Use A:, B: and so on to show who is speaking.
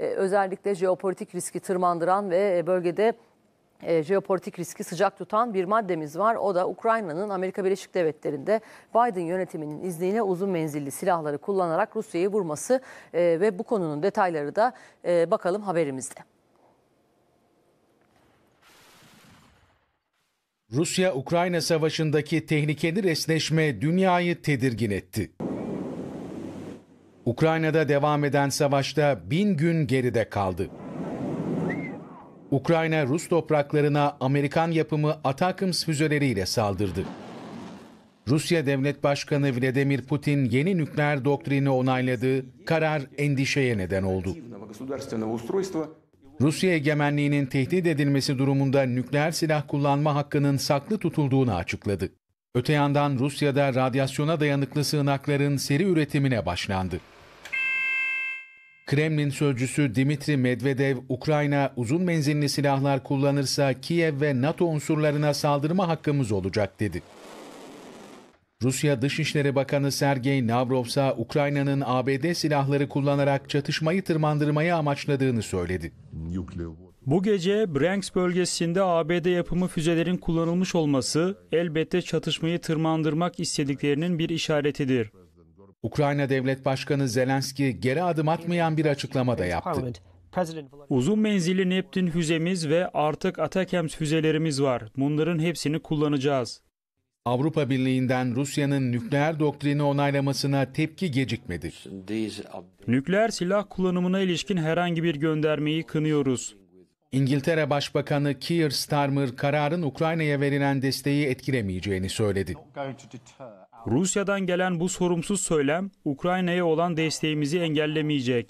A: E, özellikle jeopolitik riski tırmandıran ve e, bölgede e, jeopolitik riski sıcak tutan bir maddemiz var. O da Ukrayna'nın Amerika Birleşik Devletleri'nde Biden yönetiminin izniyle uzun menzilli silahları kullanarak Rusya'yı vurması ve bu konunun detayları da bakalım haberimizde.
B: Rusya-Ukrayna savaşındaki tehlikeli resneşme dünyayı tedirgin etti. Ukrayna'da devam eden savaşta bin gün geride kaldı. Ukrayna Rus topraklarına Amerikan yapımı atakums füzeleriyle saldırdı. Rusya Devlet Başkanı Vladimir Putin yeni nükleer doktrini onayladı. Karar endişeye neden oldu. Rusya egemenliğinin tehdit edilmesi durumunda nükleer silah kullanma hakkının saklı tutulduğunu açıkladı. Öte yandan Rusya'da radyasyona dayanıklı sığınakların seri üretimine başlandı. Kremlin sözcüsü Dimitri Medvedev, Ukrayna uzun menzilli silahlar kullanırsa Kiev ve NATO unsurlarına saldırma hakkımız olacak dedi. Rusya Dışişleri Bakanı Sergey Navrov ise Ukrayna'nın ABD silahları kullanarak çatışmayı tırmandırmayı amaçladığını söyledi. Bu gece Branks bölgesinde ABD yapımı füzelerin kullanılmış olması elbette çatışmayı tırmandırmak istediklerinin bir işaretidir. Ukrayna Devlet Başkanı Zelenski geri adım atmayan bir açıklama da yaptı. Uzun menzilli Neptün füzemiz ve artık Atakems füzelerimiz var. Bunların hepsini kullanacağız. Avrupa Birliği'nden Rusya'nın nükleer doktrini onaylamasına tepki gecikmedi. Nükleer silah kullanımına ilişkin herhangi bir göndermeyi kınıyoruz. İngiltere Başbakanı Keir Starmer kararın Ukrayna'ya verilen desteği etkilemeyeceğini söyledi. Rusya'dan gelen bu sorumsuz söylem Ukrayna'ya olan desteğimizi engellemeyecek.